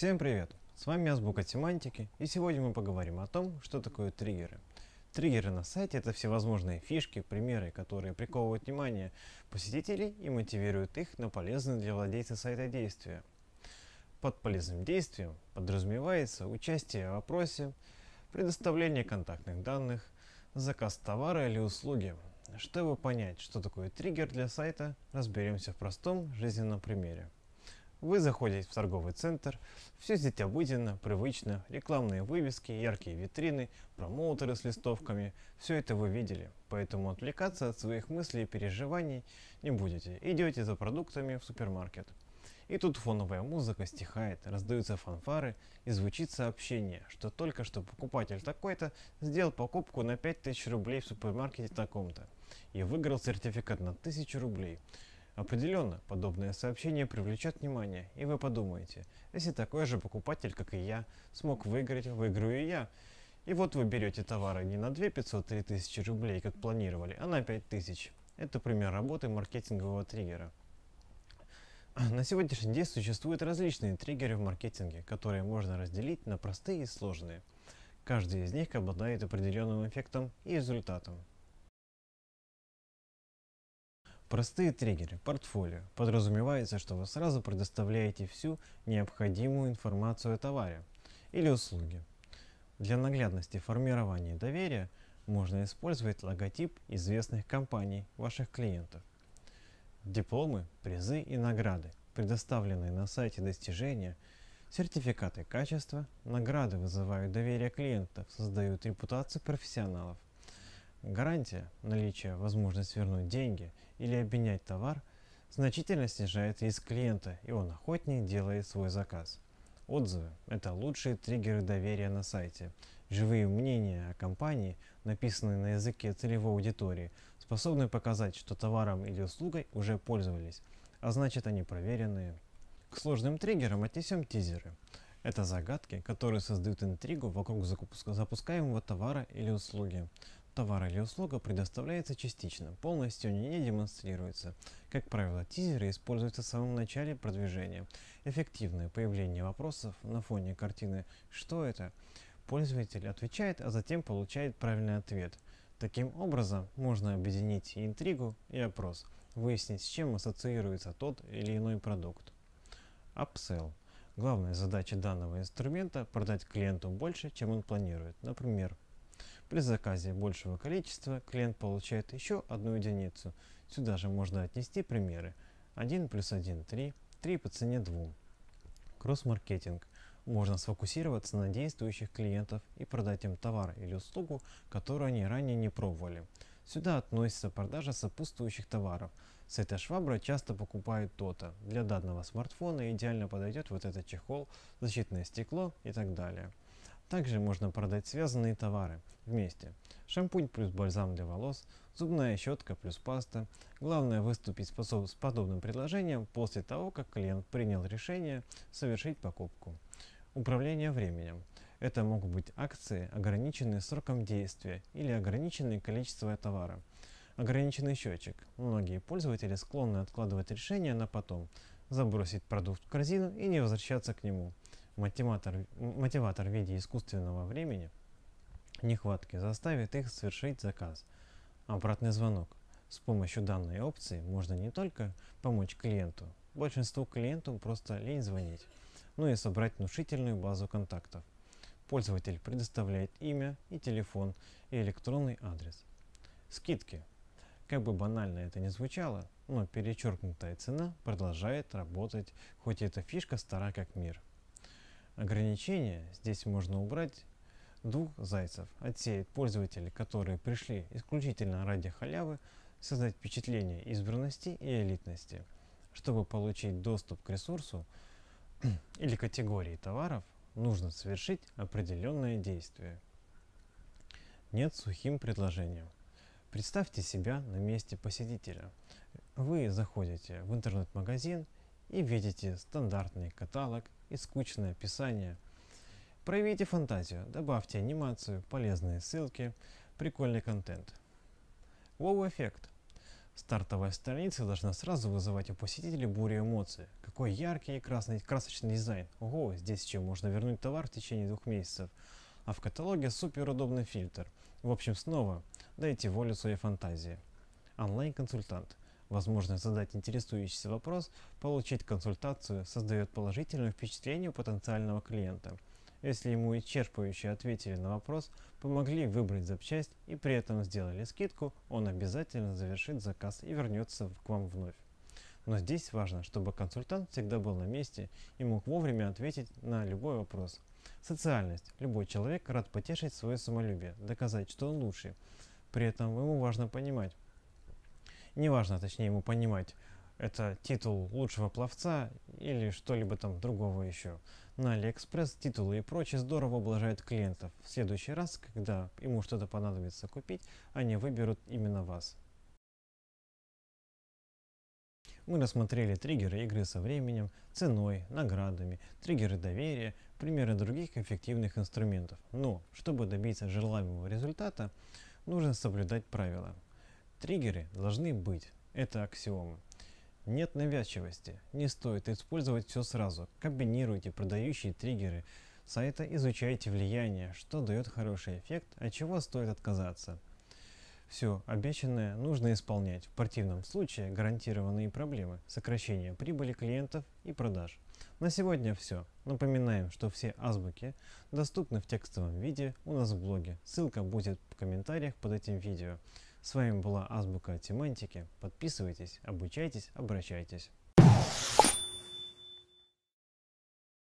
Всем привет! С вами Азбука Семантики, и сегодня мы поговорим о том, что такое триггеры. Триггеры на сайте – это всевозможные фишки, примеры, которые приковывают внимание посетителей и мотивируют их на полезные для владельца сайта действия. Под полезным действием подразумевается участие в опросе, предоставление контактных данных, заказ товара или услуги. Чтобы понять, что такое триггер для сайта, разберемся в простом жизненном примере. Вы заходите в торговый центр, все здесь обыденно, привычно, рекламные вывески, яркие витрины, промоутеры с листовками, все это вы видели, поэтому отвлекаться от своих мыслей и переживаний не будете, идете за продуктами в супермаркет. И тут фоновая музыка стихает, раздаются фанфары и звучит сообщение, что только что покупатель такой-то сделал покупку на 5000 рублей в супермаркете таком-то и выиграл сертификат на 1000 рублей. Определенно, подобное сообщение привлечет внимание, и вы подумаете, если такой же покупатель, как и я, смог выиграть, выиграю и я. И вот вы берете товары не на 2 503 тысячи рублей, как планировали, а на 5 тысяч. Это пример работы маркетингового триггера. На сегодняшний день существуют различные триггеры в маркетинге, которые можно разделить на простые и сложные. Каждый из них обладает определенным эффектом и результатом. Простые триггеры портфолио. Подразумевается, что вы сразу предоставляете всю необходимую информацию о товаре или услуге. Для наглядности формирования доверия можно использовать логотип известных компаний ваших клиентов. Дипломы, призы и награды, предоставленные на сайте достижения, сертификаты качества, награды вызывают доверие клиентов, создают репутацию профессионалов. Гарантия наличия возможности вернуть деньги или обменять товар значительно снижает риск клиента, и он охотнее делает свой заказ. Отзывы – это лучшие триггеры доверия на сайте. Живые мнения о компании, написанные на языке целевой аудитории, способны показать, что товаром или услугой уже пользовались, а значит они проверенные. К сложным триггерам отнесем тизеры. Это загадки, которые создают интригу вокруг запускаемого товара или услуги товар или услуга предоставляется частично, полностью не демонстрируется. Как правило, тизеры используются в самом начале продвижения. Эффективное появление вопросов на фоне картины «Что это?» Пользователь отвечает, а затем получает правильный ответ. Таким образом, можно объединить интригу, и опрос, выяснить, с чем ассоциируется тот или иной продукт. Upsell. Главная задача данного инструмента – продать клиенту больше, чем он планирует. Например, при заказе большего количества клиент получает еще одну единицу. Сюда же можно отнести примеры. 1 плюс 1 – 3, 3 по цене 2. Кросс-маркетинг. Можно сфокусироваться на действующих клиентов и продать им товар или услугу, которую они ранее не пробовали. Сюда относится продажа сопутствующих товаров. С этой шваброй часто покупают то-то. Для данного смартфона идеально подойдет вот этот чехол, защитное стекло и так далее. Также можно продать связанные товары вместе. Шампунь плюс бальзам для волос, зубная щетка плюс паста. Главное выступить с подобным предложением после того, как клиент принял решение совершить покупку. Управление временем. Это могут быть акции, ограниченные сроком действия или ограниченное количество товара. Ограниченный счетчик. Многие пользователи склонны откладывать решение на потом, забросить продукт в корзину и не возвращаться к нему. Мотиватор, мотиватор в виде искусственного времени нехватки заставит их совершить заказ. Обратный звонок. С помощью данной опции можно не только помочь клиенту, большинству клиентов просто лень звонить, но и собрать внушительную базу контактов. Пользователь предоставляет имя и телефон и электронный адрес. Скидки. Как бы банально это ни звучало, но перечеркнутая цена продолжает работать, хоть эта фишка стара как мир ограничения здесь можно убрать двух зайцев, отсеять пользователей, которые пришли исключительно ради халявы, создать впечатление избранности и элитности. Чтобы получить доступ к ресурсу или категории товаров, нужно совершить определенное действие. Нет сухим предложением. Представьте себя на месте посетителя. Вы заходите в интернет-магазин и видите стандартный каталог и скучное описание. Проявите фантазию, добавьте анимацию, полезные ссылки, прикольный контент. Wow-эффект. Стартовая страница должна сразу вызывать у посетителей бурю эмоций. Какой яркий и красный, красочный дизайн. Ого, здесь еще можно вернуть товар в течение двух месяцев. А в каталоге суперудобный фильтр. В общем, снова дайте волю своей фантазии. Онлайн-консультант. Возможность задать интересующийся вопрос, получить консультацию создает положительное впечатление у потенциального клиента. Если ему исчерпывающе ответили на вопрос, помогли выбрать запчасть и при этом сделали скидку, он обязательно завершит заказ и вернется к вам вновь. Но здесь важно, чтобы консультант всегда был на месте и мог вовремя ответить на любой вопрос. Социальность. Любой человек рад потешить свое самолюбие, доказать, что он лучший. При этом ему важно понимать, неважно, точнее ему понимать, это титул лучшего пловца или что-либо там другого еще. На Алиэкспресс титулы и прочее здорово облажают клиентов. В следующий раз, когда ему что-то понадобится купить, они выберут именно вас. Мы рассмотрели триггеры игры со временем, ценой, наградами, триггеры доверия, примеры других эффективных инструментов. Но, чтобы добиться желаемого результата, нужно соблюдать правила. Триггеры должны быть, это аксиомы. Нет навязчивости, не стоит использовать все сразу. Комбинируйте продающие триггеры сайта, изучайте влияние, что дает хороший эффект, от чего стоит отказаться. Все обещанное нужно исполнять, в противном случае гарантированные проблемы, сокращение прибыли клиентов и продаж. На сегодня все. Напоминаем, что все азбуки доступны в текстовом виде у нас в блоге. Ссылка будет в комментариях под этим видео. С вами была Азбука Семантики. Подписывайтесь, обучайтесь, обращайтесь.